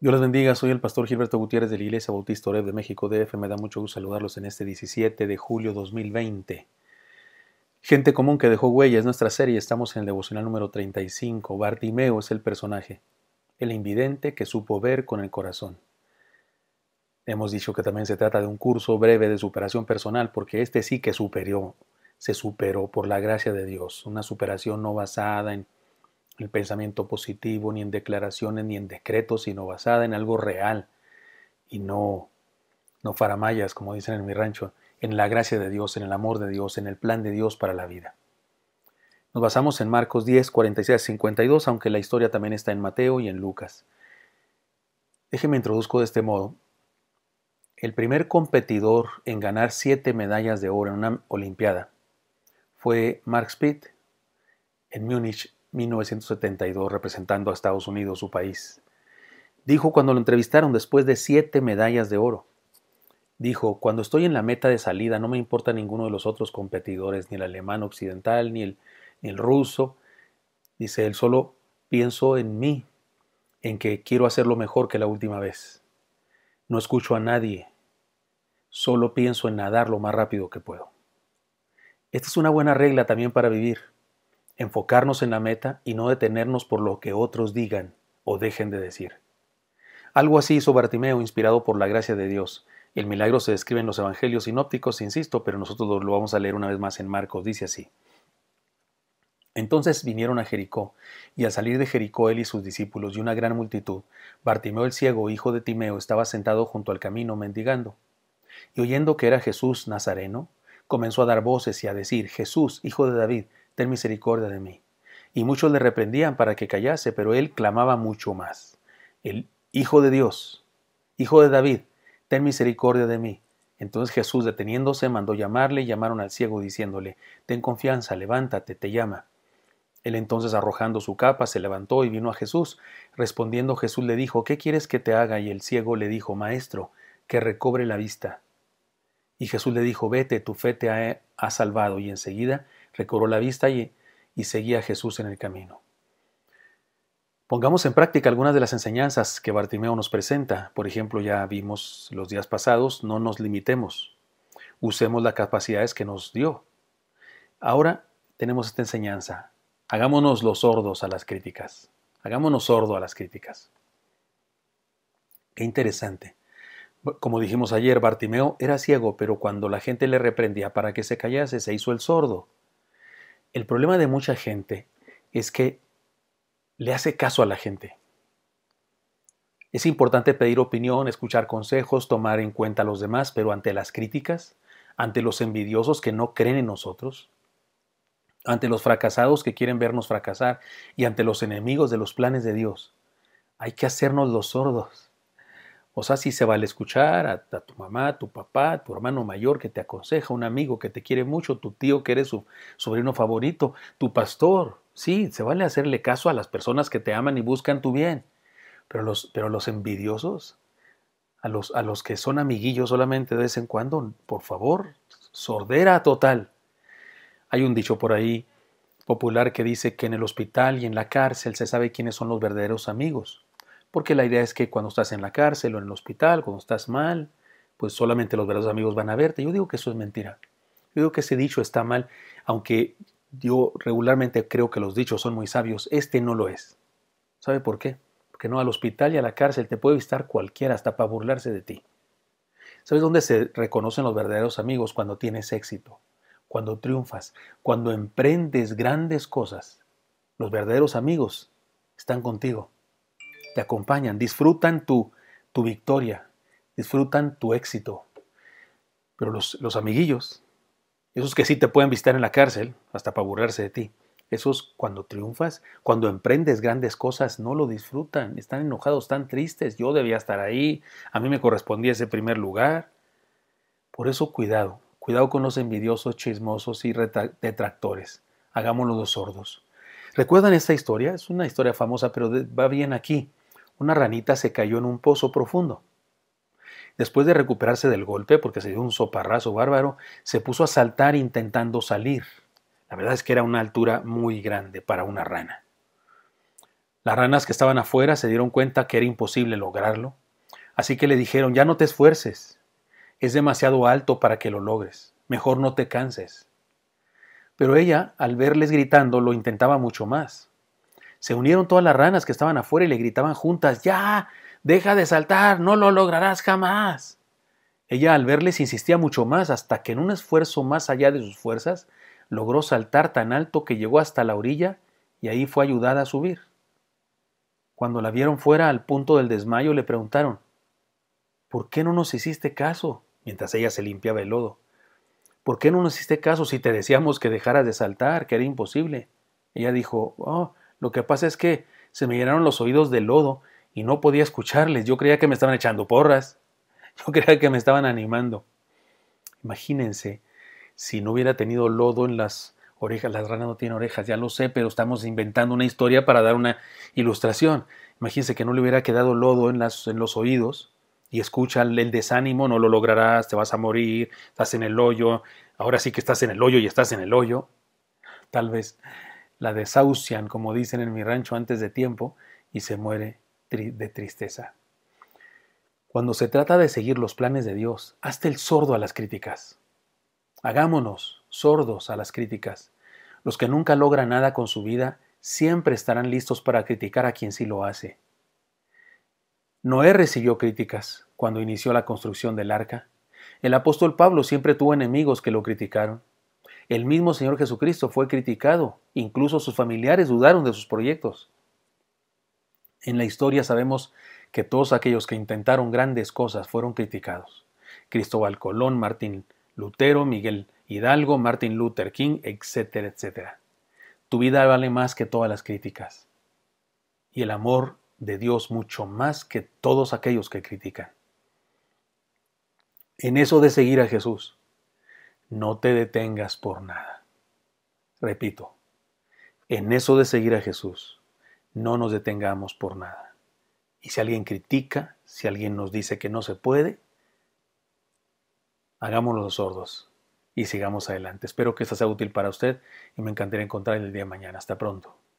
Dios les bendiga, soy el pastor Gilberto Gutiérrez de la Iglesia Bautista Oreb de México DF. Me da mucho gusto saludarlos en este 17 de julio 2020. Gente común que dejó huella es nuestra serie, estamos en el devocional número 35. Bartimeo es el personaje, el invidente que supo ver con el corazón. Hemos dicho que también se trata de un curso breve de superación personal, porque este sí que superó, se superó por la gracia de Dios, una superación no basada en el pensamiento positivo, ni en declaraciones, ni en decretos, sino basada en algo real y no, no faramayas, como dicen en mi rancho, en la gracia de Dios, en el amor de Dios, en el plan de Dios para la vida. Nos basamos en Marcos 10, 46, 52, aunque la historia también está en Mateo y en Lucas. Déjeme introduzco de este modo. El primer competidor en ganar siete medallas de oro en una Olimpiada fue Mark Spitt en Múnich 1972 representando a Estados Unidos, su país. Dijo cuando lo entrevistaron después de siete medallas de oro. Dijo, cuando estoy en la meta de salida no me importa ninguno de los otros competidores, ni el alemán occidental, ni el, el ruso. Dice, él solo pienso en mí, en que quiero hacerlo mejor que la última vez. No escucho a nadie, solo pienso en nadar lo más rápido que puedo. Esta es una buena regla también para vivir enfocarnos en la meta y no detenernos por lo que otros digan o dejen de decir. Algo así hizo Bartimeo inspirado por la gracia de Dios. El milagro se describe en los evangelios sinópticos, insisto, pero nosotros lo vamos a leer una vez más en Marcos, dice así. Entonces vinieron a Jericó, y al salir de Jericó él y sus discípulos y una gran multitud, Bartimeo el ciego, hijo de Timeo, estaba sentado junto al camino mendigando. Y oyendo que era Jesús Nazareno, comenzó a dar voces y a decir, Jesús, hijo de David, ten misericordia de mí. Y muchos le reprendían para que callase, pero él clamaba mucho más. El Hijo de Dios, Hijo de David, ten misericordia de mí. Entonces Jesús, deteniéndose, mandó llamarle llamaron al ciego, diciéndole, Ten confianza, levántate, te llama. Él entonces, arrojando su capa, se levantó y vino a Jesús. Respondiendo Jesús le dijo, ¿qué quieres que te haga? Y el ciego le dijo, Maestro, que recobre la vista. Y Jesús le dijo, Vete, tu fe te ha, ha salvado. Y enseguida recobró la vista y, seguía a Jesús en el camino. Pongamos en práctica algunas de las enseñanzas que Bartimeo nos presenta. Por ejemplo, ya vimos los días pasados, no nos limitemos, usemos las capacidades que nos dio. Ahora tenemos esta enseñanza, hagámonos los sordos a las críticas, hagámonos sordo a las críticas. Qué interesante. Como dijimos ayer, Bartimeo era ciego, pero cuando la gente le reprendía para que se callase, se hizo el sordo. El problema de mucha gente es que le hace caso a la gente. Es importante pedir opinión, escuchar consejos, tomar en cuenta a los demás, pero ante las críticas, ante los envidiosos que no creen en nosotros, ante los fracasados que quieren vernos fracasar y ante los enemigos de los planes de Dios, hay que hacernos los sordos. O sea, sí se vale escuchar a, tu mamá, a tu papá, a tu hermano mayor que te aconseja, un amigo que te quiere mucho, tu tío que eres su sobrino favorito, tu pastor. Sí, se vale hacerle caso a las personas que te aman y buscan tu bien. Pero los, los envidiosos, a los, a los que son amiguillos solamente de vez en cuando, por favor, sordera total. Hay un dicho por ahí popular que dice que en el hospital y en la cárcel se sabe quiénes son los verdaderos amigos porque la idea es que cuando estás en la cárcel o en el hospital, cuando estás mal, pues solamente los verdaderos amigos van a verte. Yo digo que eso es mentira. Yo digo que ese dicho está mal, aunque yo regularmente creo que los dichos son muy sabios, este no lo es. ¿Sabe por qué? Porque no, al hospital y a la cárcel te puede visitar cualquiera hasta para burlarse de ti. ¿Sabes dónde se reconocen los verdaderos amigos cuando tienes éxito? Cuando triunfas, cuando emprendes grandes cosas. Los verdaderos amigos están contigo te acompañan, disfrutan tu, tu victoria, disfrutan tu éxito. Pero los, los amiguillos, esos que sí te pueden visitar en la cárcel, hasta para burlarse de ti, esos cuando triunfas, cuando emprendes grandes cosas, no lo disfrutan, están enojados, están tristes, yo debía estar ahí, a mí me correspondía ese primer lugar. Por eso cuidado, cuidado con los envidiosos, chismosos y detractores, hagámoslo los sordos. ¿Recuerdan esta historia? Es una historia famosa, pero va bien aquí una ranita se cayó en un pozo profundo. Después de recuperarse del golpe, porque se dio un soparrazo bárbaro, se puso a saltar intentando salir. La verdad es que era una altura muy grande para una rana. Las ranas que estaban afuera se dieron cuenta que era imposible lograrlo, así que le dijeron, ya no te esfuerces, es demasiado alto para que lo logres, mejor no te canses. Pero ella, al verles gritando, lo intentaba mucho más. Se unieron todas las ranas que estaban afuera y le gritaban juntas Ya. Deja de saltar. No lo lograrás jamás. Ella al verles insistía mucho más hasta que en un esfuerzo más allá de sus fuerzas logró saltar tan alto que llegó hasta la orilla y ahí fue ayudada a subir. Cuando la vieron fuera al punto del desmayo le preguntaron ¿Por qué no nos hiciste caso? mientras ella se limpiaba el lodo. ¿Por qué no nos hiciste caso si te decíamos que dejaras de saltar, que era imposible? Ella dijo, oh, lo que pasa es que se me llenaron los oídos de lodo y no podía escucharles. Yo creía que me estaban echando porras. Yo creía que me estaban animando. Imagínense si no hubiera tenido lodo en las orejas. Las ranas no tienen orejas, ya lo sé, pero estamos inventando una historia para dar una ilustración. Imagínense que no le hubiera quedado lodo en, en los oídos y escucha el desánimo, no lo lograrás, te vas a morir, estás en el hoyo, ahora sí que estás en el hoyo y estás en el hoyo. Tal vez la desahucian, como dicen en mi rancho, antes de tiempo y se muere de tristeza. Cuando se trata de seguir los planes de Dios, hazte el sordo a las críticas. Hagámonos sordos a las críticas. Los que nunca logran nada con su vida siempre estarán listos para criticar a quien sí lo hace. Noé recibió críticas cuando inició la construcción del arca. El apóstol Pablo siempre tuvo enemigos que lo criticaron. El mismo Señor Jesucristo fue criticado, incluso sus familiares dudaron de sus proyectos. En la historia sabemos que todos aquellos que intentaron grandes cosas fueron criticados. Cristóbal Colón, Martín Lutero, Miguel Hidalgo, Martin Luther King, etcétera, etcétera. Tu vida vale más que todas las críticas. Y el amor de Dios mucho más que todos aquellos que critican. En eso de seguir a Jesús, no te detengas por nada. Repito, en eso de seguir a Jesús, no nos detengamos por nada. Y si alguien critica, si alguien nos dice que no se puede, hagámoslo los sordos y sigamos adelante. Espero que esto sea útil para usted y me encantaría encontrar el día de mañana. Hasta pronto.